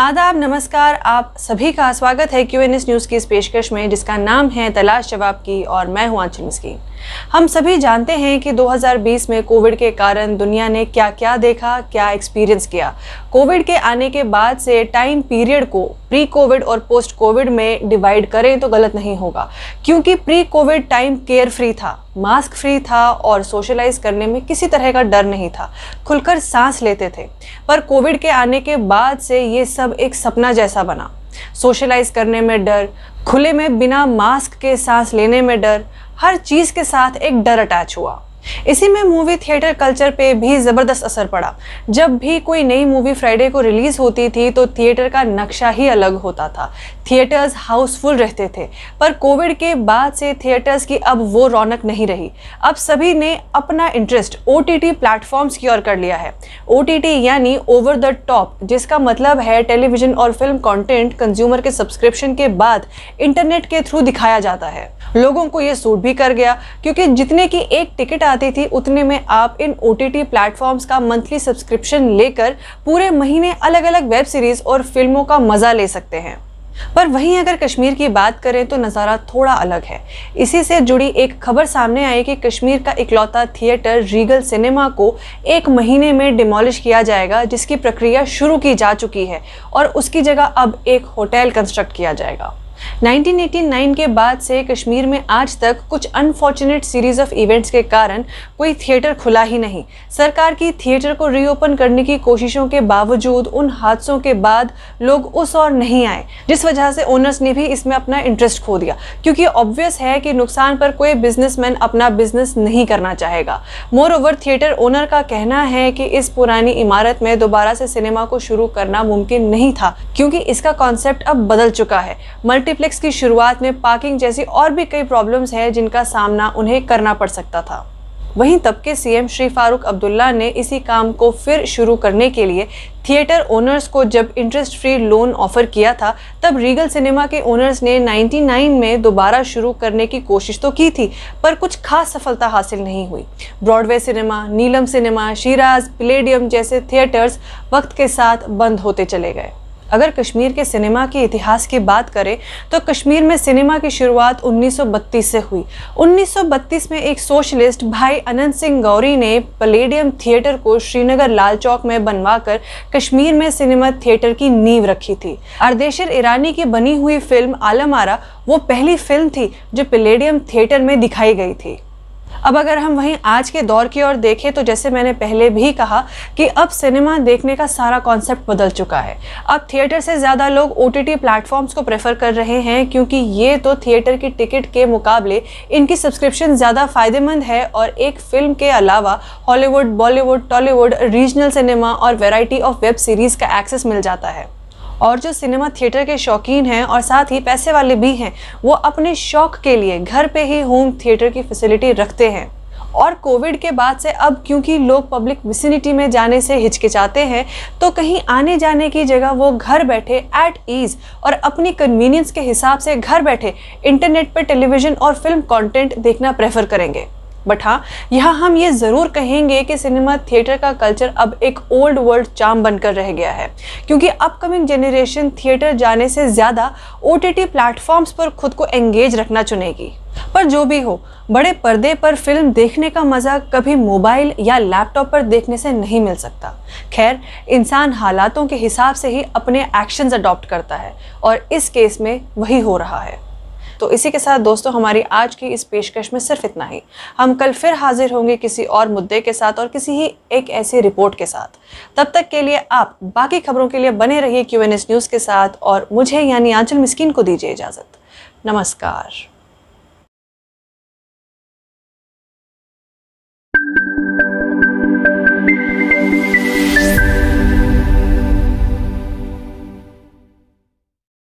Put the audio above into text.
आदाब नमस्कार आप सभी का स्वागत है क्यू एन एस न्यूज़ की इस पेशकश में जिसका नाम है तलाश जवाब की और मैं हूँ आंचल मिसकीन हम सभी जानते हैं कि 2020 में कोविड के कारण दुनिया ने क्या क्या देखा क्या एक्सपीरियंस किया कोविड के आने के बाद से टाइम पीरियड को प्री कोविड और पोस्ट कोविड में डिवाइड करें तो गलत नहीं होगा क्योंकि pre Covid time care free था मास्क फ्री था और सोशलाइज करने में किसी तरह का डर नहीं था खुलकर सांस लेते थे पर कोविड के आने के बाद से ये सब एक सपना जैसा बना सोशलाइज करने में डर खुले में बिना मास्क के सांस लेने में डर हर चीज़ के साथ एक डर अटैच हुआ इसी में मूवी थिएटर कल्चर पे भी ज़बरदस्त असर पड़ा जब भी कोई नई मूवी फ्राइडे को रिलीज़ होती थी तो थिएटर का नक्शा ही अलग होता था थिएटर्स हाउसफुल रहते थे पर कोविड के बाद से थिएटर्स की अब वो रौनक नहीं रही अब सभी ने अपना interest O T T platforms की ओर कर लिया है ओ टी टी यानी ओवर द टॉप जिसका मतलब है टेलीविजन और फिल्म कंटेंट कंज्यूमर के सब्सक्रिप्शन के बाद इंटरनेट के थ्रू दिखाया जाता है लोगों को ये सूट भी कर गया क्योंकि जितने की एक टिकट आती थी उतने में आप इन ओ टी टी प्लेटफॉर्म्स का मंथली सब्सक्रिप्शन लेकर पूरे महीने अलग अलग वेब सीरीज़ और फिल्मों का मज़ा ले सकते हैं पर वहीं अगर कश्मीर की बात करें तो नज़ारा थोड़ा अलग है इसी से जुड़ी एक खबर सामने आई कि कश्मीर का इकलौता थिएटर रीगल सिनेमा को एक महीने में डिमोलिश किया जाएगा जिसकी प्रक्रिया शुरू की जा चुकी है और उसकी जगह अब एक होटल कंस्ट्रक्ट किया जाएगा 1989 के बाद से कश्मीर में आज तक कुछ अनफॉर्चुनेट सीरीज ऑफ इवेंट्स के कारण कोई थिएटर खुला ही नहीं सरकार की थिएटर को रीओपन करने की कोशिशों के बावजूद उन हादसों के बाद लोग उस और नहीं आए जिस वजह से ओनर्स ने भी इसमें अपना इंटरेस्ट खो दिया क्योंकि ऑब्वियस है कि नुकसान पर कोई बिजनेसमैन अपना बिजनेस नहीं करना चाहेगा मोर ओवर थिएटर ओनर का कहना है कि इस पुरानी इमारत में दोबारा से सिनेमा को शुरू करना मुमकिन नहीं था क्योंकि इसका कॉन्सेप्ट अब बदल चुका है मल्टी मल्टीप्लेक्स की शुरुआत में पार्किंग जैसी और भी कई प्रॉब्लम्स हैं जिनका सामना उन्हें करना पड़ सकता था वहीं तब के सीएम श्री फारूक अब्दुल्ला ने इसी काम को फिर शुरू करने के लिए थिएटर ओनर्स को जब इंटरेस्ट फ्री लोन ऑफर किया था तब रीगल सिनेमा के ओनर्स ने 99 में दोबारा शुरू करने की कोशिश तो की थी पर कुछ खास सफलता हासिल नहीं हुई Broadway cinema Neelam cinema Shiraz Palladium जैसे थिएटर्स वक्त के साथ बंद होते चले गए अगर कश्मीर के सिनेमा के इतिहास की बात करें तो कश्मीर में सिनेमा की शुरुआत 1932 से हुई 1932 में एक सोशलिस्ट भाई अनंत सिंह गौरी ने पलेडियम थिएटर को श्रीनगर लाल चौक में बनवाकर कश्मीर में सिनेमा थिएटर की नींव रखी थी अर्देशर ईरानी की बनी हुई फिल्म आलम आरा वो पहली फिल्म थी जो पलेडियम थिएटर में दिखाई गई थी अब अगर हम वहीं आज के दौर की ओर देखें तो जैसे मैंने पहले भी कहा कि अब सिनेमा देखने का सारा कॉन्सेप्ट बदल चुका है अब थिएटर से ज़्यादा लोग ओ टी प्लेटफॉर्म्स को प्रेफर कर रहे हैं क्योंकि ये तो थिएटर की टिकट के मुकाबले इनकी सब्सक्रिप्शन ज़्यादा फ़ायदेमंद है और एक फिल्म के अलावा Hollywood Bollywood Tollywood regional cinema और वेराइटी ऑफ वेब सीरीज़ का एक्सेस मिल जाता है और जो सिनेमा थिएटर के शौकीन हैं और साथ ही पैसे वाले भी हैं वो अपने शौक के लिए घर पे ही होम थिएटर की फैसिलिटी रखते हैं और कोविड के बाद से अब क्योंकि लोग पब्लिक विसिनिटी में जाने से हिचकिचाते हैं तो कहीं आने जाने की जगह वो घर बैठे एट ईज और अपनी कन्वीनियंस के हिसाब से घर बैठे इंटरनेट पर टेलीविज़न और फिल्म कंटेंट देखना प्रेफर करेंगे बट हाँ यहाँ हम ये ज़रूर कहेंगे कि सिनेमा थिएटर का कल्चर अब एक ओल्ड वर्ल्ड चाम बनकर रह गया है क्योंकि अपकमिंग जनरेशन थिएटर जाने से ज़्यादा ओ टी प्लेटफॉर्म्स पर खुद को एंगेज रखना चुनेगी पर जो भी हो बड़े पर्दे पर फिल्म देखने का मज़ा कभी मोबाइल या लैपटॉप पर देखने से नहीं मिल सकता खैर इंसान हालातों के हिसाब से ही अपने एक्शंस अडॉप्ट करता है और इस केस में वही हो रहा है तो इसी के साथ दोस्तों हमारी आज की इस पेशकश में सिर्फ इतना ही हम कल फिर हाजिर होंगे किसी और मुद्दे के साथ और किसी ही एक ऐसी रिपोर्ट के साथ तब तक के लिए आप बाकी खबरों के लिए बने रहिए क्यू एन एस न्यूज़ के साथ और मुझे यानी आंचल मिस्किन को दीजिए इजाज़त नमस्कार